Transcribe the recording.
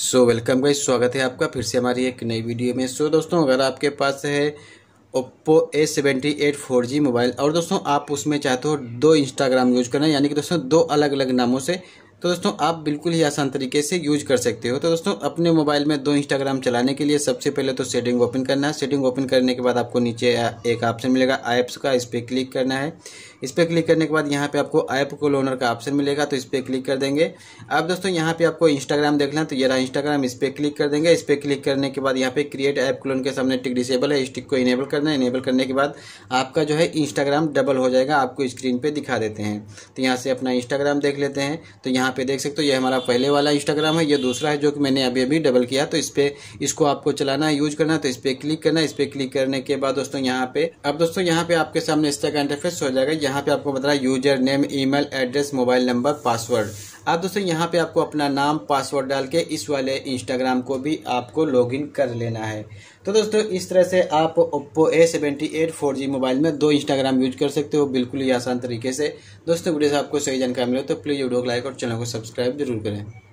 so welcome guys स्वागत है आपका फिर से हमारी एक नई वीडियो में सो so, दोस्तों अगर आपके पास है Oppo A seventy eight four G mobile और दोस्तों आप उसमें चाहते हो दो इंस्टाग्राम यूज करना यानी कि दोस्तों दो अलग अलग नामों से तो दोस्तों आप बिल्कुल ही आसान तरीके से यूज कर सकते हो तो दोस्तों अपने मोबाइल में दो इंस्टाग्राम चलाने के लिए सबसे पहले तो सेटिंग ओपन करना है सेटिंग ओपन करने के बाद आपको नीचे एक ऑप्शन मिलेगा ऐप्स का इस पर क्लिक करना है इस पर क्लिक करने के बाद यहाँ पे आपको ऐप को लोनर का ऑप्शन मिलेगा तो इस पर क्लिक कर देंगे अब दोस्तों यहाँ पे आपको इंस्टाग्राम देखना है तो ये रहा इंस्टाग्राम इस पर क्लिक कर देंगे इस पर क्लिक करने के बाद यहाँ पे क्रिएट ऐप क्लोन के सामने टिक डिसेबल है इस टिक को इनेबल करना है इनेबल करने के बाद आपका जो है इंस्टाग्राम डबल हो जाएगा आपको स्क्रीन पर दिखा देते हैं तो यहाँ से अपना इंस्टाग्राम देख लेते हैं तो यहाँ यहाँ पे देख सकते हो ये हमारा पहले वाला इंस्टाग्राम है ये दूसरा है जो कि मैंने अभी अभी डबल किया तो इस पर इसको आपको चलाना है यूज करना है तो इस पर क्लिक करना है इस पर क्लिक करने के बाद दोस्तों यहाँ पे अब दोस्तों यहाँ पे आपके सामने इस तरह का इंटरफेस हो जाएगा यहाँ पे आपको बता रहा है user name e address mobile number password आप दोस्तों यहाँ पे आपको अपना नाम पासवर्ड डाल के इस वाले इंस्टाग्राम को भी आपको लॉगिन कर लेना है तो दोस्तों इस तरह से आप Oppo A seventy eight four G mobile में दो इंस्टाग्राम यूज कर सकते हो बिल्कुल ही आसान तरीके से दोस्तों वीडियो से आपको सही जानकारी मिले तो प्लीज़ वीडियो को लाइक और चैनल को सब्सक्राइब जरूर करें